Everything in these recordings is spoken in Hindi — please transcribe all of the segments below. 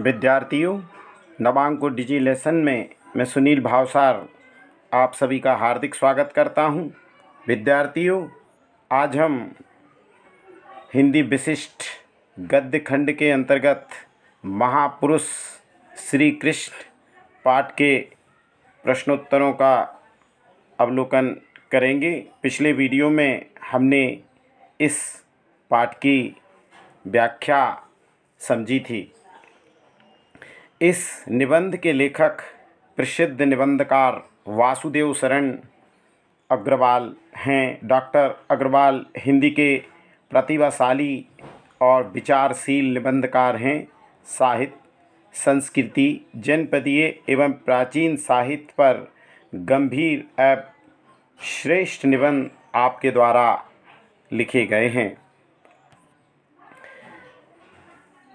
विद्यार्थियों नवांको डिजी लेसन में मैं सुनील भावसार आप सभी का हार्दिक स्वागत करता हूं विद्यार्थियों आज हम हिंदी विशिष्ट गद्य खंड के अंतर्गत महापुरुष श्री कृष्ण पाठ के प्रश्नोत्तरों का अवलोकन करेंगे पिछले वीडियो में हमने इस पाठ की व्याख्या समझी थी इस निबंध के लेखक प्रसिद्ध निबंधकार वासुदेव शरण अग्रवाल हैं डॉक्टर अग्रवाल हिंदी के प्रतिभाशाली और विचारशील निबंधकार हैं साहित्य संस्कृति जनपदीय एवं प्राचीन साहित्य पर गंभीर एप श्रेष्ठ निबंध आपके द्वारा लिखे गए हैं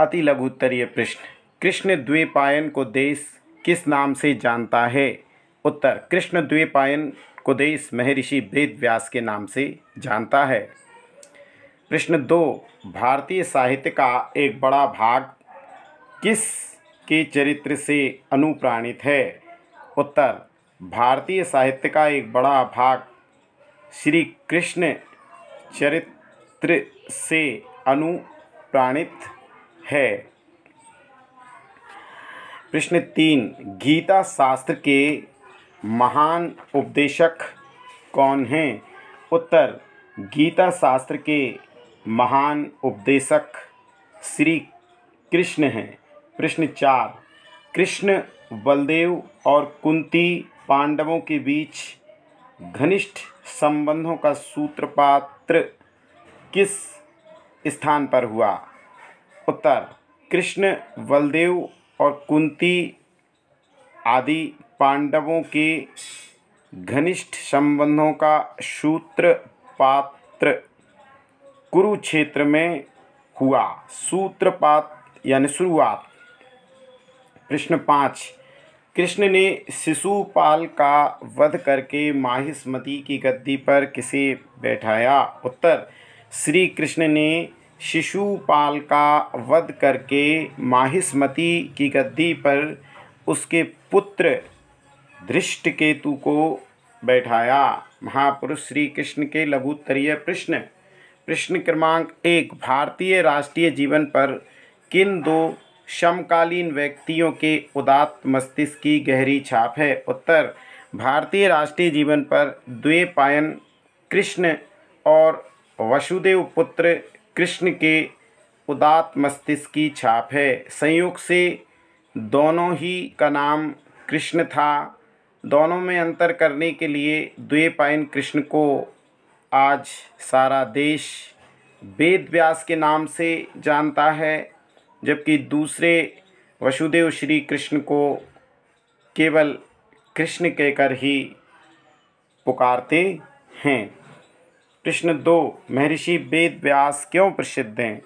अति लघुत्तरीय प्रश्न कृष्ण द्वीपायन को देश किस नाम से जानता है उत्तर कृष्ण द्वीपायन को देश महर्षि वेद व्यास के नाम से जानता है प्रश्न दो भारतीय साहित्य का एक बड़ा भाग किस के चरित्र से अनुप्राणित है उत्तर भारतीय साहित्य का एक बड़ा भाग श्री कृष्ण चरित्र से अनुप्राणित है प्रश्न तीन गीता शास्त्र के महान उपदेशक कौन हैं उत्तर गीता शास्त्र के महान उपदेशक श्री कृष्ण हैं प्रश्न चार कृष्ण बलदेव और कुंती पांडवों के बीच घनिष्ठ संबंधों का सूत्रपात्र किस स्थान पर हुआ उत्तर कृष्ण बलदेव और कुंती आदि पांडवों के घनिष्ठ संबंधों का सूत्र पात्र कुरुक्षेत्र में हुआ सूत्रपात यानी शुरुआत प्रश्न पाँच कृष्ण ने शिशुपाल का वध करके माहिस्मती की गद्दी पर किसे बैठाया उत्तर श्री कृष्ण ने शिशुपाल का वध करके माहिस्मती की गद्दी पर उसके पुत्र धृष्टकेतु को बैठाया महापुरुष श्री कृष्ण के लघुत्तरीय प्रश्न प्रश्न क्रमांक एक भारतीय राष्ट्रीय जीवन पर किन दो समकालीन व्यक्तियों के उदात्त मस्तिष्क की गहरी छाप है उत्तर भारतीय राष्ट्रीय जीवन पर द्वे पायन कृष्ण और वसुदेव पुत्र कृष्ण के उदात मस्तिष्क की छाप है संयोग से दोनों ही का नाम कृष्ण था दोनों में अंतर करने के लिए द्वेपायन कृष्ण को आज सारा देश वेद व्यास के नाम से जानता है जबकि दूसरे वसुदेव श्री कृष्ण को केवल कृष्ण कहकर ही पुकारते हैं प्रश्न दो महर्षि वेद व्यास क्यों प्रसिद्ध हैं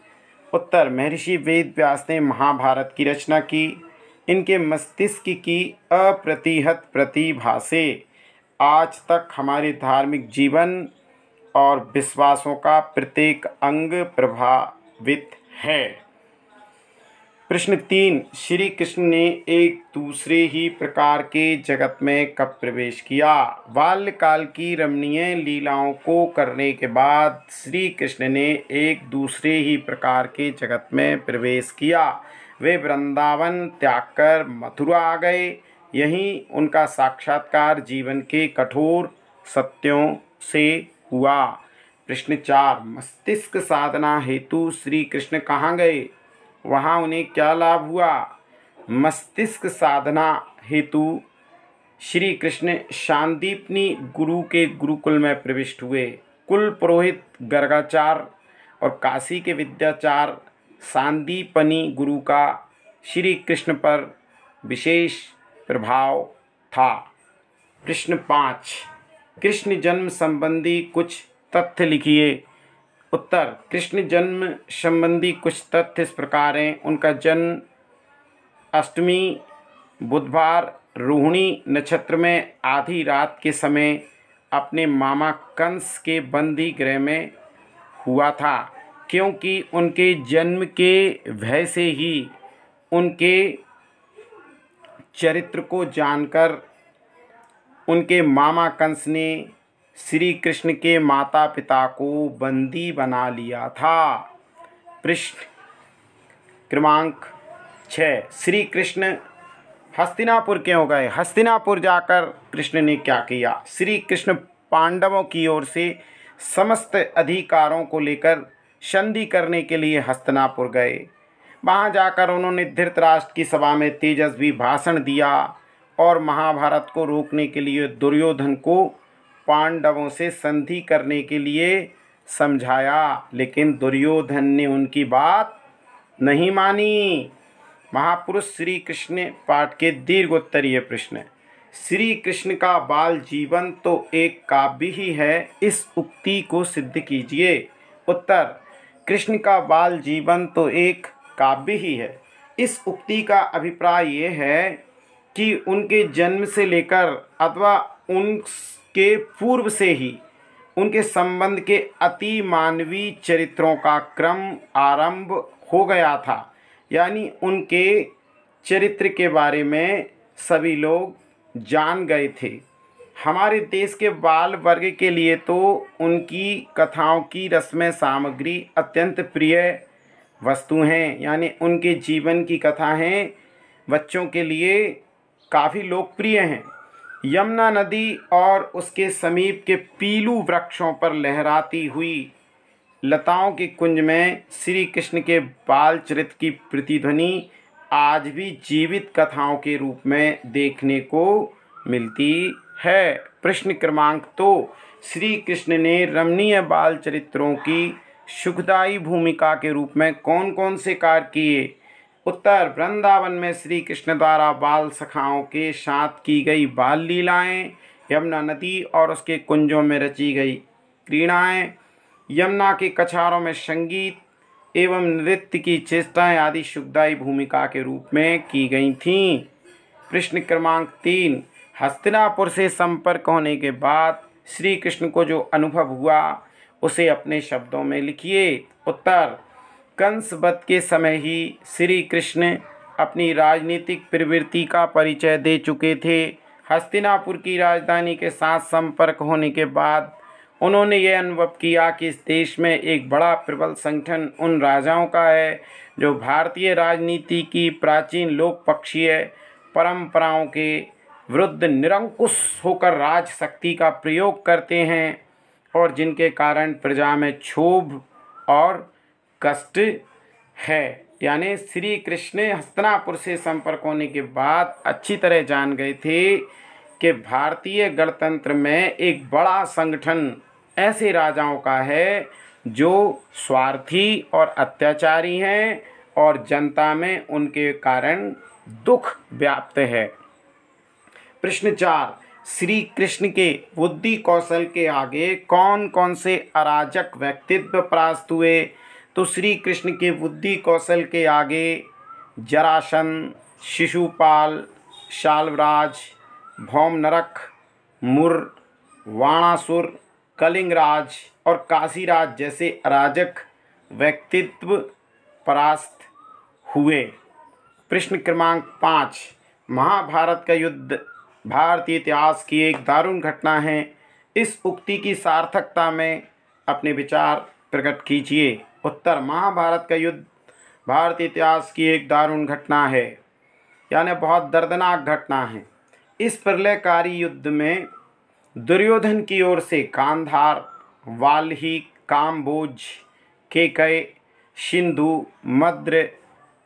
उत्तर महर्षि वेद व्यास ने महाभारत की रचना की इनके मस्तिष्क की अप्रतिहत प्रतिभा से आज तक हमारे धार्मिक जीवन और विश्वासों का प्रत्येक अंग प्रभावित है प्रश्न तीन श्री कृष्ण ने एक दूसरे ही प्रकार के जगत में कब प्रवेश किया बाल्यकाल की रमणीय लीलाओं को करने के बाद श्री कृष्ण ने एक दूसरे ही प्रकार के जगत में प्रवेश किया वे वृंदावन त्याग कर मथुरा आ गए यहीं उनका साक्षात्कार जीवन के कठोर सत्यों से हुआ प्रश्न चार मस्तिष्क साधना हेतु श्री कृष्ण कहाँ गए वहाँ उन्हें क्या लाभ हुआ मस्तिष्क साधना हेतु श्री कृष्ण शांतिपनी गुरु के गुरुकुल में प्रविष्ट हुए कुल पुरोहित गर्गाचार और काशी के विद्याचार शांतिपनी गुरु का श्री कृष्ण पर विशेष प्रभाव था प्रश्न पाँच कृष्ण जन्म संबंधी कुछ तथ्य लिखिए उत्तर कृष्ण जन्म संबंधी कुछ तथ्य इस प्रकार हैं उनका जन्म अष्टमी बुधवार रोहिणी नक्षत्र में आधी रात के समय अपने मामा कंस के बंदी गृह में हुआ था क्योंकि उनके जन्म के भय से ही उनके चरित्र को जानकर उनके मामा कंस ने श्री कृष्ण के माता पिता को बंदी बना लिया था पृष्ठ क्रमांक छः श्री कृष्ण हस्तिनापुर क्यों गए हस्तिनापुर जाकर कृष्ण ने क्या किया श्री कृष्ण पांडवों की ओर से समस्त अधिकारों को लेकर संधि करने के लिए हस्तिनापुर गए वहाँ जाकर उन्होंने धृतराष्ट्र की सभा में तेजस्वी भाषण दिया और महाभारत को रोकने के लिए दुर्योधन को पांडवों से संधि करने के लिए समझाया लेकिन दुर्योधन ने उनकी बात नहीं मानी महापुरुष श्री कृष्ण पाठ के दीर्घोत्तरीय प्रश्न श्री कृष्ण का बाल जीवन तो एक काव्य ही है इस उक्ति को सिद्ध कीजिए उत्तर कृष्ण का बाल जीवन तो एक काव्य ही है इस उक्ति का अभिप्राय ये है कि उनके जन्म से लेकर अथवा उन के पूर्व से ही उनके संबंध के अति मानवीय चरित्रों का क्रम आरंभ हो गया था यानी उनके चरित्र के बारे में सभी लोग जान गए थे हमारे देश के बाल वर्ग के लिए तो उनकी कथाओं की रस्में सामग्री अत्यंत प्रिय वस्तु हैं यानी उनके जीवन की कथाएं बच्चों के लिए काफ़ी लोकप्रिय हैं यमुना नदी और उसके समीप के पीलू वृक्षों पर लहराती हुई लताओं के कुंज में श्री कृष्ण के बाल चरित्र की प्रतिध्वनि आज भी जीवित कथाओं के रूप में देखने को मिलती है प्रश्न क्रमांक तो श्री कृष्ण ने रमणीय बाल चरित्रों की सुखदायी भूमिका के रूप में कौन कौन से कार्य किए उत्तर वृंदावन में श्री कृष्ण द्वारा बाल सखाओं के साथ की गई बाल लीलाएँ यमुना नदी और उसके कुंजों में रची गई क्रीड़ाएँ यमुना के कछारों में संगीत एवं नृत्य की चेष्टाएँ आदि सुखदायी भूमिका के रूप में की गई थीं प्रश्न क्रमांक तीन हस्तिनापुर से संपर्क होने के बाद श्री कृष्ण को जो अनुभव हुआ उसे अपने शब्दों में लिखिए उत्तर कंस वध के समय ही श्री कृष्ण अपनी राजनीतिक प्रवृत्ति का परिचय दे चुके थे हस्तिनापुर की राजधानी के साथ संपर्क होने के बाद उन्होंने ये अनुभव किया कि इस देश में एक बड़ा प्रबल संगठन उन राजाओं का है जो भारतीय राजनीति की प्राचीन पक्षीय परंपराओं के विरुद्ध निरंकुश होकर राज शक्ति का प्रयोग करते हैं और जिनके कारण प्रजा में क्षोभ और कष्ट है यानी श्री कृष्ण हस्तनापुर से संपर्क होने के बाद अच्छी तरह जान गए थे कि भारतीय गणतंत्र में एक बड़ा संगठन ऐसे राजाओं का है जो स्वार्थी और अत्याचारी हैं और जनता में उनके कारण दुख व्याप्त है प्रश्न चार श्री कृष्ण के बुद्धि कौशल के आगे कौन कौन से अराजक व्यक्तित्व परास्त हुए तो श्री कृष्ण के बुद्धि कौशल के आगे जरासन शिशुपाल शालवराज नरक मुर वाणासुर कलिंगराज और काशीराज जैसे अराजक व्यक्तित्व परास्त हुए प्रश्न क्रमांक पाँच महाभारत का युद्ध भारतीय इतिहास की एक दारुण घटना है इस उक्ति की सार्थकता में अपने विचार प्रकट कीजिए उत्तर महाभारत का युद्ध भारत इतिहास की एक दारुण घटना है यानी बहुत दर्दनाक घटना है इस प्रलयकारी युद्ध में दुर्योधन की ओर से कांधार वाल्ही काम्बोज केकय सिंधु मद्र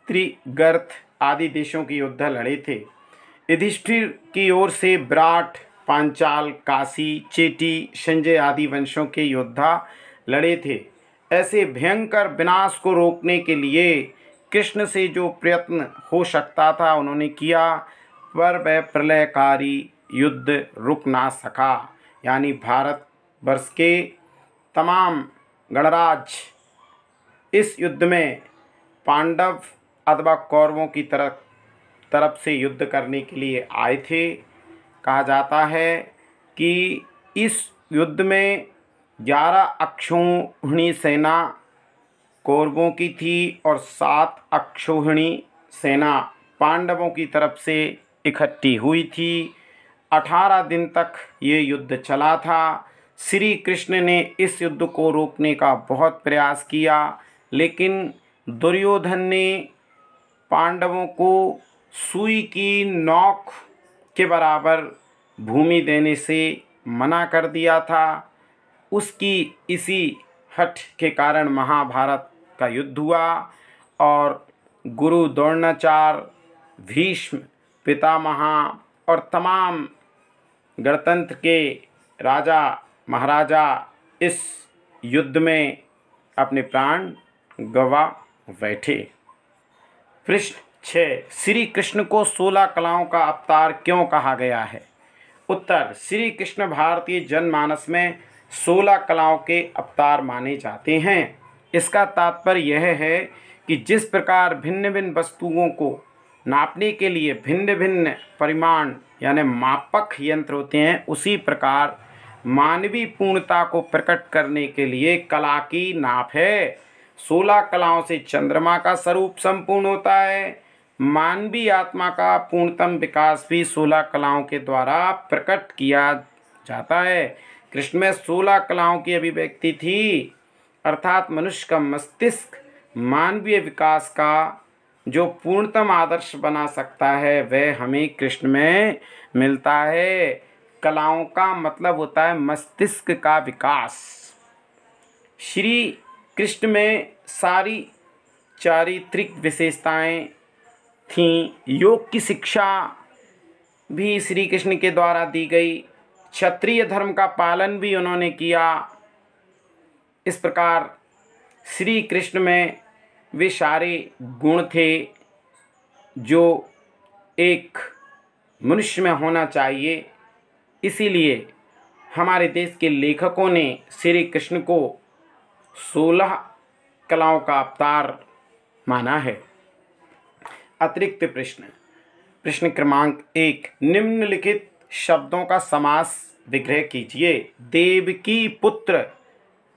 त्रिगर्थ आदि देशों के योद्धा लड़े थे युधिष्ठिर की ओर से ब्राट पांचाल काशी चेटी संजय आदि वंशों के योद्धा लड़े थे ऐसे भयंकर विनाश को रोकने के लिए कृष्ण से जो प्रयत्न हो सकता था उन्होंने किया पर वह प्रलयकारी युद्ध रुक ना सका यानी भारत वर्ष के तमाम गणराज्य इस युद्ध में पांडव अथवा कौरवों की तरफ तरफ से युद्ध करने के लिए आए थे कहा जाता है कि इस युद्ध में ग्यारह अक्षोहिणी सेना कौरवों की थी और सात अक्षोहिणी सेना पांडवों की तरफ से इकट्ठी हुई थी अठारह दिन तक ये युद्ध चला था श्री कृष्ण ने इस युद्ध को रोकने का बहुत प्रयास किया लेकिन दुर्योधन ने पांडवों को सुई की नोक के बराबर भूमि देने से मना कर दिया था उसकी इसी हठ के कारण महाभारत का युद्ध हुआ और गुरु द्रोणाचार्य भीष्म पितामहा और तमाम गणतंत्र के राजा महाराजा इस युद्ध में अपने प्राण गवा बैठे पृष्ठ छः श्री कृष्ण को सोलह कलाओं का अवतार क्यों कहा गया है उत्तर श्री कृष्ण भारतीय जनमानस में सोलह कलाओं के अवतार माने जाते हैं इसका तात्पर्य यह है कि जिस प्रकार भिन्न भिन्न वस्तुओं को नापने के लिए भिन्न भिन्न परिमाण यानी मापक यंत्र होते हैं उसी प्रकार मानवीय पूर्णता को प्रकट करने के लिए कला की नाप है सोलह कलाओं से चंद्रमा का स्वरूप संपूर्ण होता है मानवीय आत्मा का पूर्णतम विकास भी सोलह कलाओं के द्वारा प्रकट किया जाता है कृष्ण में सोलह कलाओं की अभिव्यक्ति थी अर्थात मनुष्य का मस्तिष्क मानवीय विकास का जो पूर्णतम आदर्श बना सकता है वह हमें कृष्ण में मिलता है कलाओं का मतलब होता है मस्तिष्क का विकास श्री कृष्ण में सारी चारित्रिक विशेषताएं थीं योग की शिक्षा भी श्री कृष्ण के द्वारा दी गई क्षत्रिय धर्म का पालन भी उन्होंने किया इस प्रकार श्री कृष्ण में वे सारे गुण थे जो एक मनुष्य में होना चाहिए इसीलिए हमारे देश के लेखकों ने श्री कृष्ण को सोलह कलाओं का अवतार माना है अतिरिक्त प्रश्न प्रश्न क्रमांक एक निम्नलिखित शब्दों का समास विग्रह कीजिए देव की पुत्र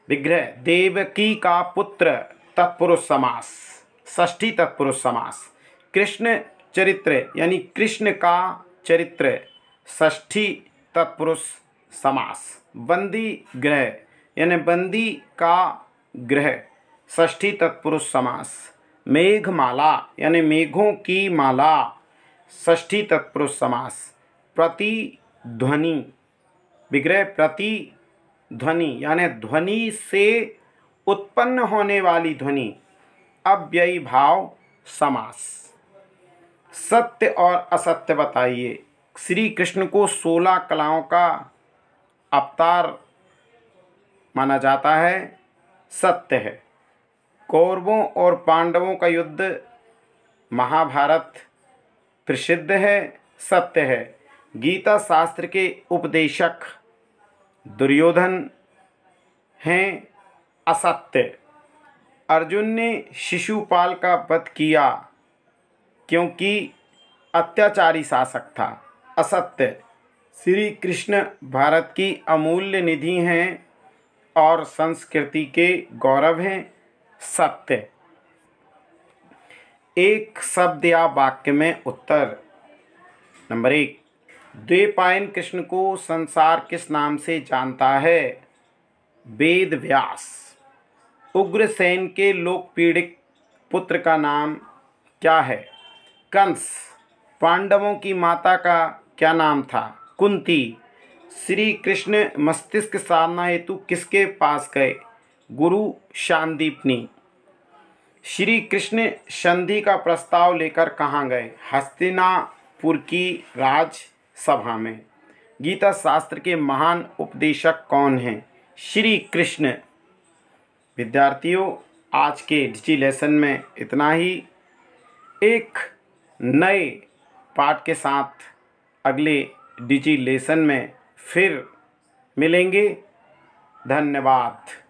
विग्रह देवकी का पुत्र तत्पुरुष समास ष्ठी तत्पुरुष समास कृष्ण चरित्र यानी कृष्ण का चरित्र ष्ठी तत्पुरुष समास बंदी ग्रह यानी बंदी का ग्रह ष्ठी तत्पुरुष समास मेघमाला यानी मेघों की माला ष्ठी तत्पुरुष समास प्रतिध्वनि विग्रह प्रतिध्वनि यानी ध्वनि से उत्पन्न होने वाली ध्वनि अव्ययी भाव समास सत्य और असत्य बताइए श्री कृष्ण को सोलह कलाओं का अवतार माना जाता है सत्य है कौरवों और पांडवों का युद्ध महाभारत प्रसिद्ध है सत्य है गीता शास्त्र के उपदेशक दुर्योधन हैं असत्य अर्जुन ने शिशुपाल का वध किया क्योंकि अत्याचारी शासक था असत्य श्री कृष्ण भारत की अमूल्य निधि हैं और संस्कृति के गौरव हैं सत्य एक शब्द या वाक्य में उत्तर नंबर एक द्विपायन कृष्ण को संसार किस नाम से जानता है वेद व्यास उग्रसेन के लोक पीड़ित पुत्र का नाम क्या है कंस पांडवों की माता का क्या नाम था कुंती श्री कृष्ण मस्तिष्क साधना हेतु किसके पास गए गुरु शांदीपनी श्री कृष्ण संधि का प्रस्ताव लेकर कहाँ गए हस्तिनापुर की राज सभा में गीता शास्त्र के महान उपदेशक कौन हैं श्री कृष्ण विद्यार्थियों आज के डिजी लेसन में इतना ही एक नए पाठ के साथ अगले डिजी लेसन में फिर मिलेंगे धन्यवाद